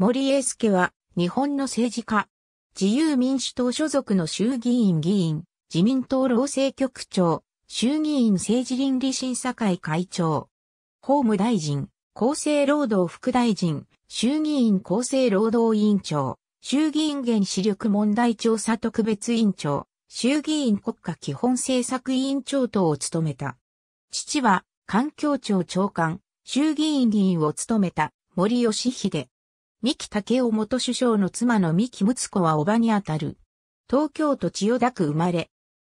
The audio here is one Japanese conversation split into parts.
森英介は、日本の政治家。自由民主党所属の衆議院議員、自民党労政局長、衆議院政治倫理審査会会長。法務大臣、厚生労働副大臣、衆議院厚生労働委員長、衆議院原子力問題調査特別委員長、衆議院国家基本政策委員長等を務めた。父は、環境庁長官、衆議院議員を務めた森吉秀。三木武夫元首相の妻の三木睦子は叔母にあたる。東京都千代田区生まれ。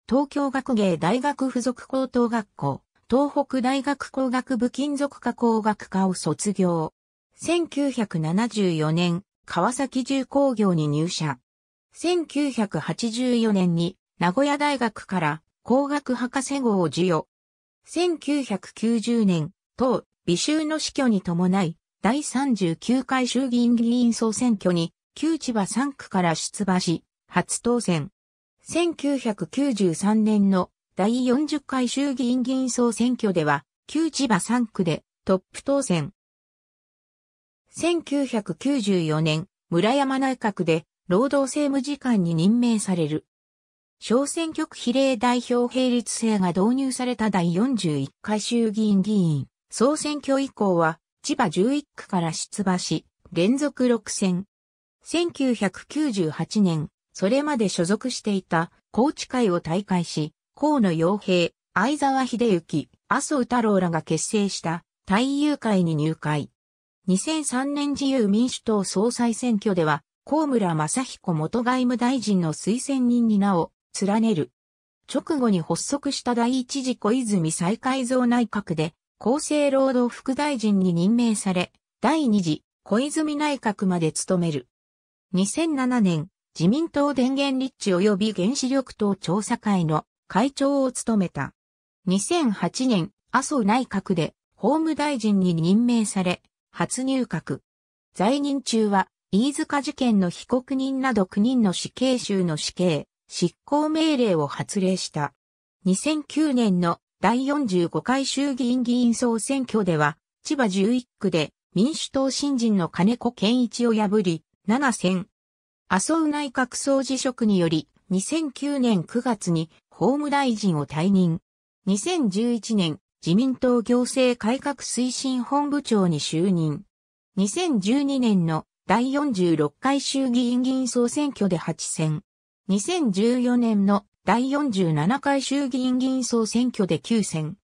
東京学芸大学附属高等学校、東北大学工学部金属加工学科を卒業。1974年、川崎重工業に入社。1984年に名古屋大学から工学博士号を授与。1990年、当、美修の死去に伴い、第39回衆議院議員総選挙に、旧千葉3区から出馬し、初当選。1993年の第40回衆議院議員総選挙では、旧千葉3区でトップ当選。1994年、村山内閣で労働政務次官に任命される。小選挙区比例代表並立制が導入された第41回衆議院議員総選挙以降は、千葉11区から出馬し、連続6戦。1998年、それまで所属していた高知会を退会し、河野洋平、相沢秀幸、麻生太郎らが結成した大友会に入会。2003年自由民主党総裁選挙では、河村正彦元外務大臣の推薦人に名を連ねる。直後に発足した第一次小泉再改造内閣で厚生労働副大臣に任命され、第二次小泉内閣まで務める。2007年、自民党電源立地及び原子力等調査会の会長を務めた。2008年、麻生内閣で法務大臣に任命され、初入閣。在任中は、飯塚事件の被告人など9人の死刑囚の死刑、執行命令を発令した。2009年の第45回衆議院議員総選挙では、千葉11区で民主党新人の金子健一を破り、7選。麻生内閣総辞職により、2009年9月に法務大臣を退任。2011年、自民党行政改革推進本部長に就任。2012年の第46回衆議院議員総選挙で8選。2014年の第47回衆議院議員総選挙で9選。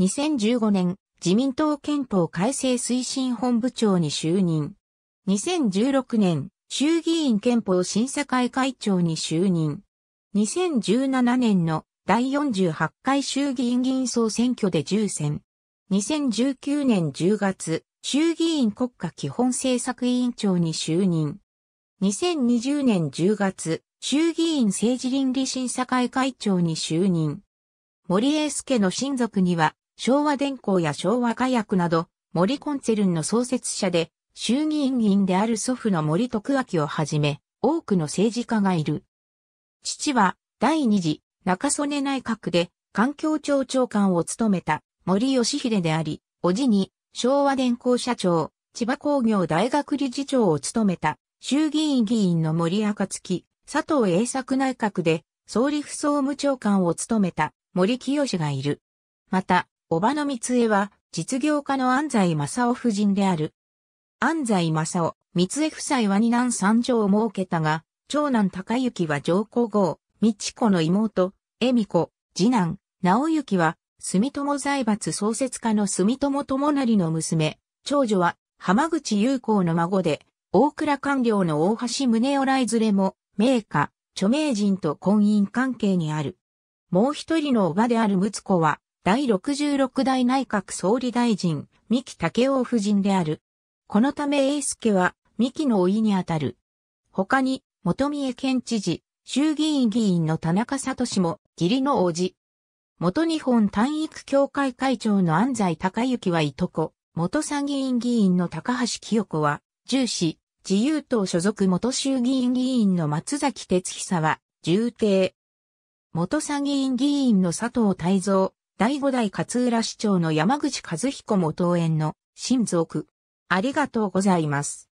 2015年、自民党憲法改正推進本部長に就任。2016年、衆議院憲法審査会会長に就任。2017年の第48回衆議院議員総選挙で10選。2019年10月、衆議院国家基本政策委員長に就任。2020年10月、衆議院政治倫理審査会会長に就任。森英介の親族には、昭和電工や昭和火薬など、森コンツェルンの創設者で、衆議院議員である祖父の森徳明をはじめ、多くの政治家がいる。父は、第二次中曽根内閣で、環境庁長官を務めた森義秀であり、おじに、昭和電工社長、千葉工業大学理事長を務めた、衆議院議員の森赤月。佐藤栄作内閣で総理府総務長官を務めた森清がいる。また、叔母の三恵は実業家の安西正夫夫人である。安西正夫、三恵夫妻は二男三女を設けたが、長男高幸は上皇后、三智子の妹、恵美子、次男、直幸は、住友財閥創設家の住友友成の娘、長女は、浜口裕子の孫で、大倉官僚の大橋宗夫らいずれも、名家、著名人と婚姻関係にある。もう一人の叔母である睦子は、第66代内閣総理大臣、三木武夫夫人である。このため英介は、三木の甥にあたる。他に、元三重県知事、衆議院議員の田中聡も、義理の叔父。元日本単育協会会長の安西隆之はいとこ、元参議院議員の高橋清子は、重視、自由党所属元衆議院議員の松崎哲久は、重帝。元参議院議員の佐藤泰造、第五代勝浦市長の山口和彦も登園の親族。ありがとうございます。